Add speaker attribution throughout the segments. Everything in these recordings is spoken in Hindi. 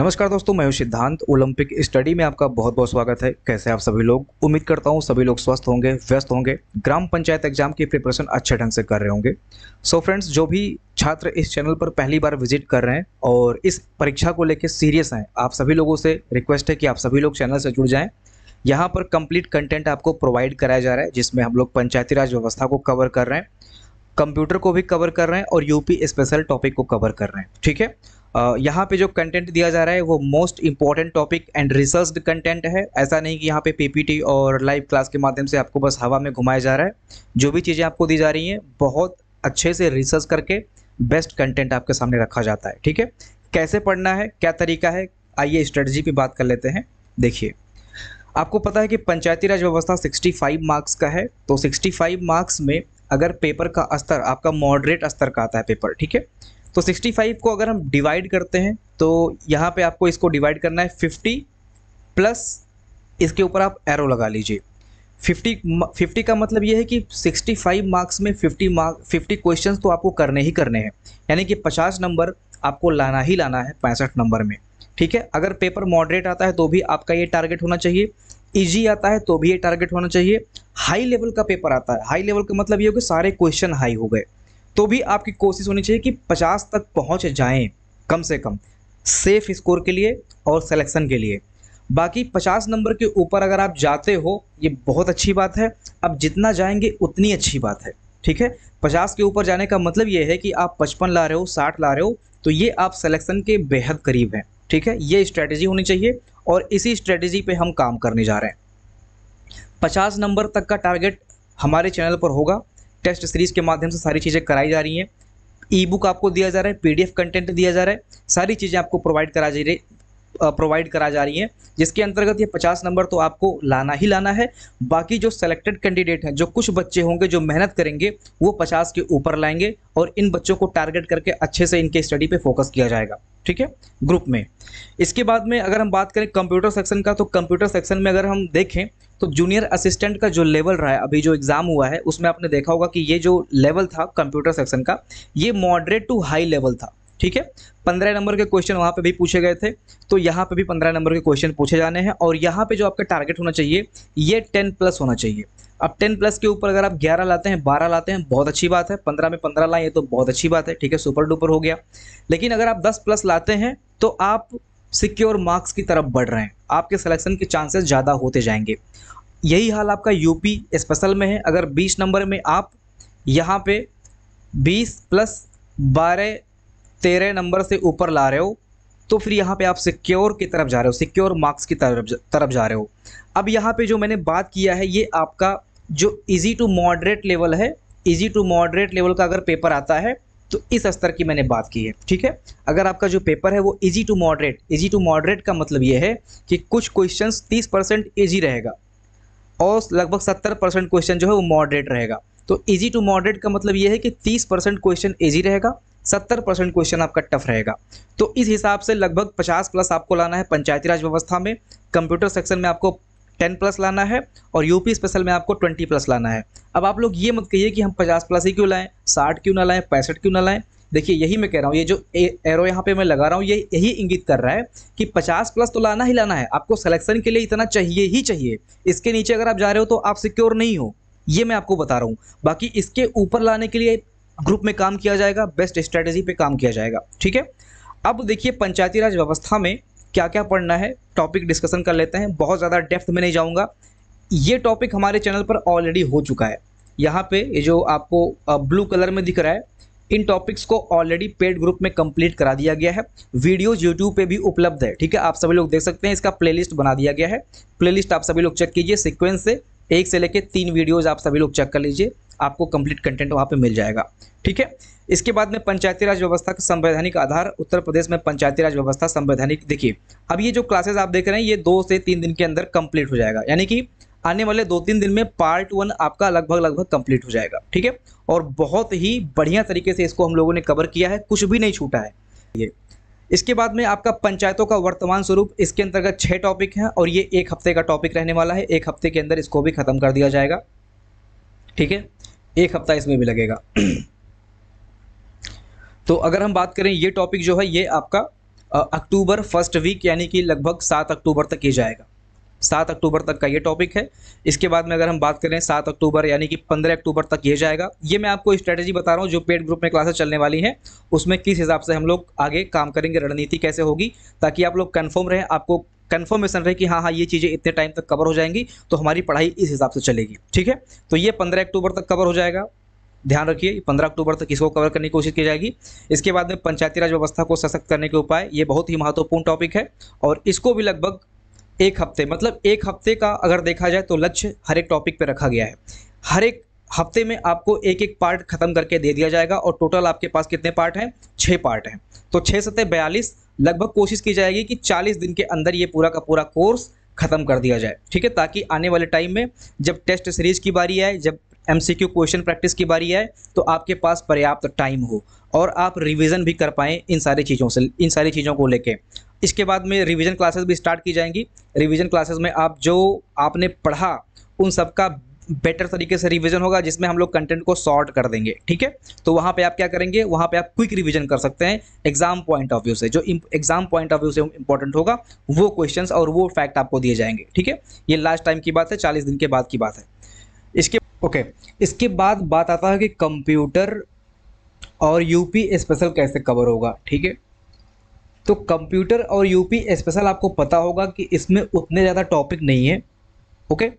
Speaker 1: नमस्कार दोस्तों मैं हूं सिद्धांत ओलंपिक स्टडी में आपका बहुत बहुत स्वागत है कैसे आप सभी लोग उम्मीद करता हूं सभी लोग स्वस्थ होंगे व्यस्त होंगे ग्राम पंचायत एग्जाम की प्रिपरेशन अच्छे ढंग से कर रहे होंगे सो so फ्रेंड्स जो भी छात्र इस चैनल पर पहली बार विजिट कर रहे हैं और इस परीक्षा को लेकर सीरियस हैं आप सभी लोगों से रिक्वेस्ट है कि आप सभी लोग चैनल से जुड़ जाएँ यहाँ पर कंप्लीट कंटेंट आपको प्रोवाइड कराया जा रहा है जिसमें हम लोग पंचायती राज व्यवस्था को कवर कर रहे हैं कंप्यूटर को भी कवर कर रहे हैं और यूपी स्पेशल टॉपिक को कवर कर रहे हैं ठीक है यहाँ पे जो कंटेंट दिया जा रहा है वो most important topic and research content है ऐसा नहीं कि यहाँ पे पीपीटी और लाइव क्लास के माध्यम से आपको बस हवा में घुमाया जा रहा है जो भी चीज़ें आपको दी जा रही हैं बहुत अच्छे से रिसर्च करके बेस्ट कंटेंट आपके सामने रखा जाता है ठीक है कैसे पढ़ना है क्या तरीका है आइए स्ट्रेटजी पे बात कर लेते हैं देखिए आपको पता है कि पंचायती राज व्यवस्था 65 मार्क्स का है तो 65 मार्क्स में अगर पेपर का स्तर आपका मॉडरेट स्तर का आता है पेपर ठीक है तो 65 को अगर हम डिवाइड करते हैं तो यहाँ पे आपको इसको डिवाइड करना है 50 प्लस इसके ऊपर आप एरो लगा लीजिए 50 50 का मतलब ये है कि 65 मार्क्स में 50 मार्क 50 क्वेश्चन तो आपको करने ही करने हैं यानी कि 50 नंबर आपको लाना ही लाना है पैंसठ नंबर में ठीक है अगर पेपर मॉडरेट आता है तो भी आपका ये टारगेट होना चाहिए ईजी आता है तो भी ये टारगेट होना चाहिए हाई लेवल का पेपर आता है हाई लेवल का मतलब ये हो कि सारे क्वेश्चन हाई हो गए तो भी आपकी कोशिश होनी चाहिए कि पचास तक पहुँच जाएँ कम से कम सेफ स्कोर के लिए और सिलेक्शन के लिए बाकी 50 नंबर के ऊपर अगर आप जाते हो ये बहुत अच्छी बात है अब जितना जाएंगे उतनी अच्छी बात है ठीक है 50 के ऊपर जाने का मतलब ये है कि आप 55 ला रहे हो 60 ला रहे हो तो ये आप सिलेक्शन के बेहद करीब हैं ठीक है ये स्ट्रैटेजी होनी चाहिए और इसी स्ट्रैटेजी पे हम काम करने जा रहे हैं 50 नंबर तक का टारगेट हमारे चैनल पर होगा टेस्ट सीरीज़ के माध्यम से सारी चीज़ें कराई जा रही हैं ई बुक आपको दिया जा रहा है पीडीएफ कंटेंट दिया जा रहा है सारी चीज़ें आपको प्रोवाइड करा जा रही प्रोवाइड करा जा रही हैं जिसके अंतर्गत ये पचास नंबर तो आपको लाना ही लाना है बाकी जो सेलेक्टेड कैंडिडेट हैं जो कुछ बच्चे होंगे जो मेहनत करेंगे वो पचास के ऊपर लाएंगे और इन बच्चों को टारगेट करके अच्छे से इनके स्टडी पे फोकस किया जाएगा ठीक है ग्रुप में इसके बाद में अगर हम बात करें कंप्यूटर सेक्शन का तो कंप्यूटर सेक्शन में अगर हम देखें तो जूनियर असिस्टेंट का जो लेवल रहा है अभी जो एग्ज़ाम हुआ है उसमें आपने देखा होगा कि ये जो लेवल था कंप्यूटर सेक्शन का ये मॉडरेट टू हाई लेवल था ठीक है पंद्रह नंबर के क्वेश्चन वहाँ पे भी पूछे गए थे तो यहाँ पे भी पंद्रह नंबर के क्वेश्चन पूछे जाने हैं और यहाँ पे जो आपका टारगेट होना चाहिए ये टेन प्लस होना चाहिए अब टेन प्लस के ऊपर अगर आप ग्यारह लाते हैं बारह लाते हैं बहुत अच्छी बात है पंद्रह में पंद्रह ये तो बहुत अच्छी बात है ठीक है सुपर डुपर हो गया लेकिन अगर आप दस प्लस लाते हैं तो आप सिक्योर मार्क्स की तरफ बढ़ रहे हैं आपके सिलेक्शन के चांसेस ज़्यादा होते जाएंगे यही हाल आपका यूपी स्पेशल में है अगर बीस नंबर में आप यहाँ पर बीस प्लस बारह तेरह नंबर से ऊपर ला रहे हो तो फिर यहाँ पे आप सिक्योर की तरफ जा रहे हो सिक्योर मार्क्स की तरफ तरफ जा रहे हो अब यहाँ पे जो मैंने बात किया है ये आपका जो इजी टू मॉडरेट लेवल है इजी टू मॉडरेट लेवल का अगर पेपर आता है तो इस स्तर की मैंने बात की है ठीक है अगर आपका जो पेपर है वो easy to moderate easy to moderate का मतलब ये है कि कुछ क्वेश्चंस 30 परसेंट ईजी रहेगा और लगभग 70 परसेंट क्वेश्चन जो है वो मॉडरेट रहेगा तो इजी टू मॉडरेट का मतलब ये है कि तीस परसेंट क्वेश्चन ईजी रहेगा सत्तर परसेंट क्वेश्चन आपका टफ रहेगा तो इस हिसाब से लगभग पचास प्लस आपको लाना है पंचायती राज व्यवस्था में कंप्यूटर सेक्शन में आपको टेन प्लस लाना है और यूपी स्पेशल में आपको ट्वेंटी प्लस लाना है अब आप लोग ये मत कहिए कि हम पचास प्लस ही क्यों लाएँ साठ क्यों ना लाएँ पैंसठ क्यों ना लाएँ देखिए यही मैं कह रहा हूँ ये जो एरो यहाँ पे मैं लगा रहा हूँ ये यही इंगित कर रहा है कि 50 प्लस तो लाना ही लाना है आपको सिलेक्शन के लिए इतना चाहिए ही चाहिए इसके नीचे अगर आप जा रहे हो तो आप सिक्योर नहीं हो ये मैं आपको बता रहा हूँ बाकी इसके ऊपर लाने के लिए ग्रुप में काम किया जाएगा बेस्ट स्ट्रैटेजी पर काम किया जाएगा ठीक है अब देखिए पंचायती राज व्यवस्था में क्या क्या पढ़ना है टॉपिक डिस्कशन कर लेते हैं बहुत ज़्यादा डेप्थ में नहीं जाऊँगा ये टॉपिक हमारे चैनल पर ऑलरेडी हो चुका है यहाँ पे ये जो आपको ब्लू कलर में दिख रहा है इन टॉपिक्स को ऑलरेडी पेड ग्रुप में कंप्लीट करा दिया गया है वीडियोज यूट्यूब पे भी उपलब्ध है ठीक है आप सभी लोग देख सकते हैं इसका प्लेलिस्ट बना दिया गया है प्लेलिस्ट आप सभी लोग चेक कीजिए सिक्वेंस से एक से लेकर तीन वीडियोज आप सभी लोग चेक कर लीजिए आपको कंप्लीट कंटेंट वहाँ पर मिल जाएगा ठीक है इसके बाद में पंचायती राज व्यवस्था का संवैधानिक आधार उत्तर प्रदेश में पंचायती राज व्यवस्था संवैधानिक देखिए अब ये जो क्लासेस आप देख रहे हैं ये दो से तीन दिन के अंदर कंप्लीट हो जाएगा यानी कि आने वाले दो तीन दिन में पार्ट वन आपका लगभग लगभग कंप्लीट हो जाएगा ठीक है और बहुत ही बढ़िया तरीके से इसको हम लोगों ने कवर किया है कुछ भी नहीं छूटा है ये इसके बाद में आपका पंचायतों का वर्तमान स्वरूप इसके अंतर्गत छः टॉपिक हैं और ये एक हफ्ते का टॉपिक रहने वाला है एक हफ्ते के अंदर इसको भी ख़त्म कर दिया जाएगा ठीक है एक हफ्ता इसमें भी लगेगा तो अगर हम बात करें ये टॉपिक जो है ये आपका अक्टूबर फर्स्ट वीक यानी कि लगभग सात अक्टूबर तक ये जाएगा सात अक्टूबर तक का ये टॉपिक है इसके बाद में अगर हम बात करें सात अक्टूबर यानी कि पंद्रह अक्टूबर तक ये जाएगा ये मैं आपको स्ट्रैटेजी बता रहा हूँ जो पेड ग्रुप में क्लासेस चलने वाली हैं उसमें किस हिसाब से हम लोग आगे काम करेंगे रणनीति कैसे होगी ताकि आप लोग कन्फर्म रहें आपको कन्फर्मेशन रहे कि हाँ हाँ ये चीज़ें इतने टाइम तक कवर हो जाएंगी तो हमारी पढ़ाई इस हिसाब से चलेगी ठीक है तो ये पंद्रह अक्टूबर तक कवर हो जाएगा ध्यान रखिए पंद्रह अक्टूबर तक इसको कवर करने की कोशिश की जाएगी इसके बाद में पंचायती राज व्यवस्था को सशक्त करने के उपाय ये बहुत ही महत्वपूर्ण टॉपिक है और इसको भी लगभग एक हफ्ते मतलब एक हफ्ते का अगर देखा जाए तो लक्ष्य हर एक टॉपिक पे रखा गया है हर एक हफ्ते में आपको एक एक पार्ट खत्म करके दे दिया जाएगा और टोटल आपके पास कितने पार्ट हैं छः पार्ट हैं तो छः सतह बयालीस लगभग कोशिश की जाएगी कि चालीस दिन के अंदर ये पूरा का पूरा कोर्स खत्म कर दिया जाए ठीक है ताकि आने वाले टाइम में जब टेस्ट सीरीज की बारी आए जब एमसीक्यू क्वेश्चन प्रैक्टिस की बारी है तो आपके पास पर्याप्त टाइम हो और आप रिवीजन भी कर पाएँ इन सारी चीज़ों से इन सारी चीज़ों को लेके इसके बाद में रिवीजन क्लासेस भी स्टार्ट की जाएंगी रिवीजन क्लासेस में आप जो आपने पढ़ा उन सब का बेटर तरीके से रिवीजन होगा जिसमें हम लोग कंटेंट को सॉर्ट कर देंगे ठीक है तो वहाँ पे आप क्या करेंगे वहाँ पे आप क्विक रिवीजन कर सकते हैं एग्जाम पॉइंट ऑफ व्यू से जो एग्जाम पॉइंट ऑफ व्यू से इंपॉर्टेंट होगा वो क्वेश्चन और वो फैक्ट आपको दिए जाएंगे ठीक है ये लास्ट टाइम की बात है चालीस दिन के बाद की बात है इसके ओके इसके बाद बात आता है कि कंप्यूटर और यूपी स्पेशल कैसे कवर होगा ठीक है तो कंप्यूटर और यूपी स्पेशल आपको पता होगा कि इसमें उतने ज़्यादा टॉपिक नहीं है ओके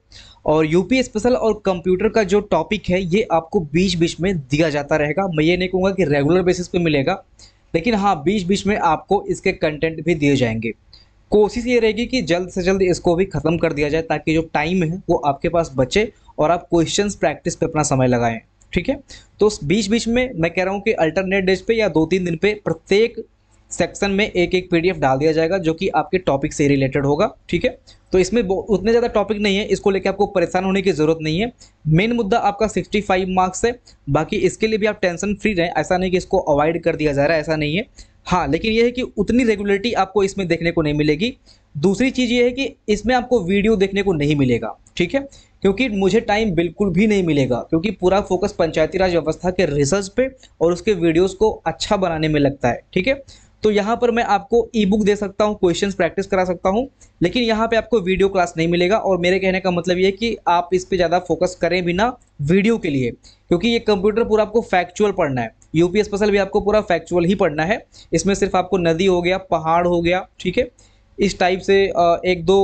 Speaker 1: और यूपी स्पेशल और कंप्यूटर का जो टॉपिक है ये आपको बीच बीच में दिया जाता रहेगा मैं ये नहीं कहूँगा कि रेगुलर बेसिस पे मिलेगा लेकिन हाँ बीच बीच में आपको इसके कंटेंट भी दिए जाएंगे कोशिश ये रहेगी कि जल्द से जल्द इसको भी ख़त्म कर दिया जाए ताकि जो टाइम है वो आपके पास बचे और आप क्वेश्चंस प्रैक्टिस पे अपना समय लगाएं ठीक है तो बीच बीच में मैं कह रहा हूँ कि अल्टरनेट डेज पे या दो तीन दिन पे प्रत्येक सेक्शन में एक एक पीडीएफ डाल दिया जाएगा जो कि आपके टॉपिक से रिलेटेड होगा ठीक है तो इसमें उतने ज़्यादा टॉपिक नहीं है इसको लेकर आपको परेशान होने की ज़रूरत नहीं है मेन मुद्दा आपका 65 मार्क्स है बाकी इसके लिए भी आप टेंशन फ्री रहें ऐसा नहीं कि इसको अवॉइड कर दिया जा रहा है ऐसा नहीं है हाँ लेकिन यह है कि उतनी रेगुलरिटी आपको इसमें देखने को नहीं मिलेगी दूसरी चीज़ ये है कि इसमें आपको वीडियो देखने को नहीं मिलेगा ठीक है क्योंकि मुझे टाइम बिल्कुल भी नहीं मिलेगा क्योंकि पूरा फोकस पंचायती राज व्यवस्था के रिसर्च पे और उसके वीडियोस को अच्छा बनाने में लगता है ठीक है तो यहाँ पर मैं आपको ई बुक दे सकता हूँ क्वेश्चंस प्रैक्टिस करा सकता हूँ लेकिन यहाँ पे आपको वीडियो क्लास नहीं मिलेगा और मेरे कहने का मतलब ये कि आप इस पर ज़्यादा फोकस करें बिना वीडियो के लिए क्योंकि ये कंप्यूटर पूरा आपको फैक्चुअल पढ़ना है यूपी स्पेशल भी आपको पूरा फैक्चुअल ही पढ़ना है इसमें सिर्फ आपको नदी हो गया पहाड़ हो गया ठीक है इस टाइप से एक दो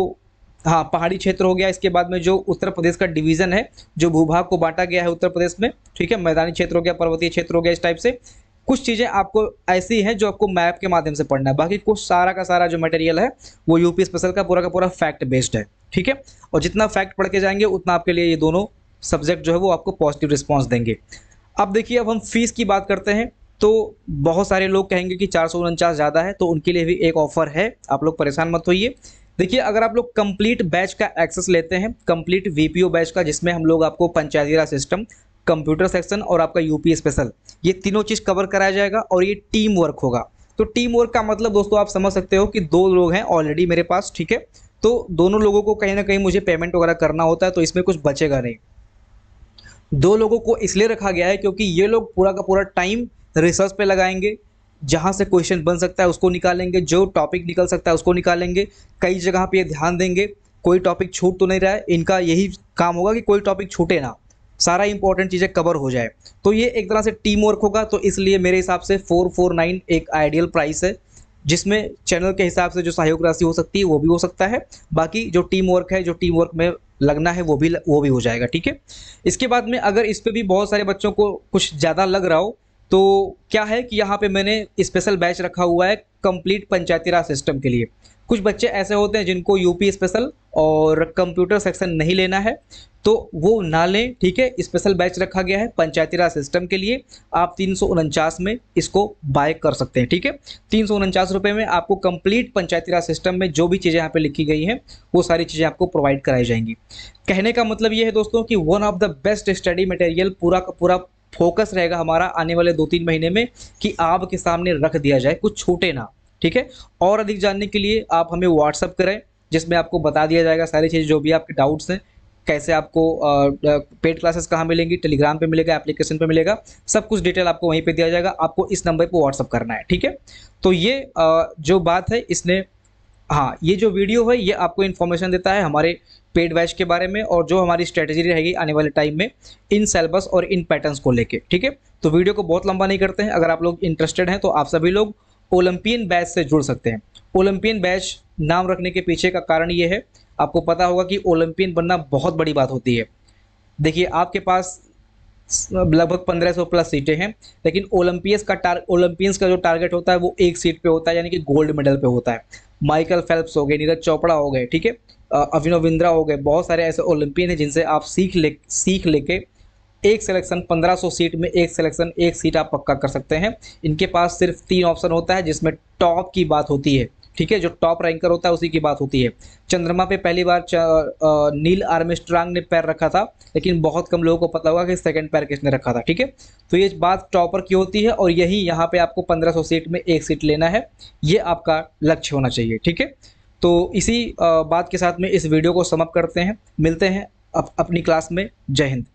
Speaker 1: हाँ पहाड़ी क्षेत्र हो गया इसके बाद में जो उत्तर प्रदेश का डिवीजन है जो भूभाग को बांटा गया है उत्तर प्रदेश में ठीक है मैदानी क्षेत्र हो गया पर्वतीय क्षेत्र हो गया इस टाइप से कुछ चीज़ें आपको ऐसी हैं जो आपको मैप के माध्यम से पढ़ना है बाकी कुछ सारा का सारा जो मटेरियल है वो यूपी स्पेशल का पूरा का पूरा फैक्ट बेस्ड है ठीक है और जितना फैक्ट पढ़ के जाएंगे उतना आपके लिए ये दोनों सब्जेक्ट जो है वो आपको पॉजिटिव रिस्पॉन्स देंगे अब देखिए अब हम फीस की बात करते हैं तो बहुत सारे लोग कहेंगे कि चार ज़्यादा है तो उनके लिए भी एक ऑफ़र है आप लोग परेशान मत होइए देखिए अगर आप लोग कंप्लीट बैच का एक्सेस लेते हैं कंप्लीट वीपीओ बैच का जिसमें हम लोग आपको panchayati raj system computer section और आपका यूपी स्पेशल ये तीनों चीज़ कवर कराया जाएगा और ये टीम वर्क होगा तो टीम वर्क का मतलब दोस्तों आप समझ सकते हो कि दो लोग हैं ऑलरेडी मेरे पास ठीक है तो दोनों लोगों को कहीं ना कहीं मुझे पेमेंट वगैरह करना होता है तो इसमें कुछ बचेगा नहीं दो लोगों को इसलिए रखा गया है क्योंकि ये लोग पूरा का पूरा टाइम रिसर्च पे लगाएंगे जहाँ से क्वेश्चन बन सकता है उसको निकालेंगे जो टॉपिक निकल सकता है उसको निकालेंगे कई जगह पे ध्यान देंगे कोई टॉपिक छूट तो नहीं रहा है इनका यही काम होगा कि कोई टॉपिक छूटे ना सारा इंपॉर्टेंट चीज़ें कवर हो जाए तो ये एक तरह से टीम वर्क होगा तो इसलिए मेरे हिसाब से फोर फोर नाइन एक आइडियल प्राइस है जिसमें चैनल के हिसाब से जो सहयोग राशि हो सकती है वो भी हो सकता है बाकी जो टीम वर्क है जो टीम वर्क में लगना है वो भी वो भी हो जाएगा ठीक है इसके बाद में अगर इस पर भी बहुत सारे बच्चों को कुछ ज़्यादा लग रहा हो तो क्या है कि यहाँ पे मैंने स्पेशल बैच रखा हुआ है कंप्लीट पंचायती राज सिस्टम के लिए कुछ बच्चे ऐसे होते हैं जिनको यूपी स्पेशल और कंप्यूटर सेक्शन नहीं लेना है तो वो ना लें ठीक है स्पेशल बैच रखा गया है पंचायती राज सिस्टम के लिए आप तीन में इसको बाय कर सकते हैं ठीक है तीन सौ में आपको कंप्लीट पंचायती राज सिस्टम में जो भी चीज़ें यहाँ पे लिखी गई हैं वो सारी चीज़ें आपको प्रोवाइड कराई जाएंगी कहने का मतलब ये है दोस्तों कि one of the best study material पूरा का पूरा फोकस रहेगा हमारा आने वाले दो तीन महीने में कि आपके सामने रख दिया जाए कुछ छूटे ना ठीक है और अधिक जानने के लिए आप हमें व्हाट्सअप करें जिसमें आपको बता दिया जाएगा सारी चीज़ जो भी आपके डाउट्स हैं कैसे आपको पेड क्लासेस कहाँ मिलेंगी टेलीग्राम पे मिलेगा एप्लीकेशन पे मिलेगा सब कुछ डिटेल आपको वहीं पे दिया जाएगा आपको इस नंबर पे व्हाट्सअप करना है ठीक है तो ये आ, जो बात है इसने हाँ ये जो वीडियो है ये आपको इन्फॉर्मेशन देता है हमारे पेड बैच के बारे में और जो हमारी स्ट्रेटेजी रहेगी आने वाले टाइम में इन सेलेबस और इन पैटर्न्स को लेके ठीक है तो वीडियो को बहुत लंबा नहीं करते हैं अगर आप लोग इंटरेस्टेड हैं तो आप सभी लोग ओलंपियन बैच से जुड़ सकते हैं ओलंपियन बैच नाम रखने के पीछे का कारण ये है आपको पता होगा कि ओलंपियन बनना बहुत बड़ी बात होती है देखिए आपके पास लगभग 1500 प्लस सीटें हैं लेकिन ओलंपियस का टार ओलंपियंस का जो टारगेट होता है वो एक सीट पे होता है यानी कि गोल्ड मेडल पे होता है माइकल फेल्प्स हो गए नीरज चोपड़ा हो गए ठीक है अभिनव बिंद्रा हो गए बहुत सारे ऐसे ओलंपियन हैं जिनसे आप सीख ले सीख लेके एक सिलेक्शन 1500 सीट में एक सिलेक्शन एक सीट आप पक्का कर सकते हैं इनके पास सिर्फ तीन ऑप्शन होता है जिसमें टॉप की बात होती है ठीक है जो टॉप रैंकर होता है उसी की बात होती है चंद्रमा पे पहली बार नील आर्मिस्ट्रांग ने पैर रखा था लेकिन बहुत कम लोगों को पता होगा कि सेकंड पैर किसने रखा था ठीक है तो ये बात टॉपर की होती है और यही यहाँ पे आपको 1500 सीट में एक सीट लेना है ये आपका लक्ष्य होना चाहिए ठीक है तो इसी बात के साथ में इस वीडियो को समअप करते हैं मिलते हैं अप, अपनी क्लास में जय हिंद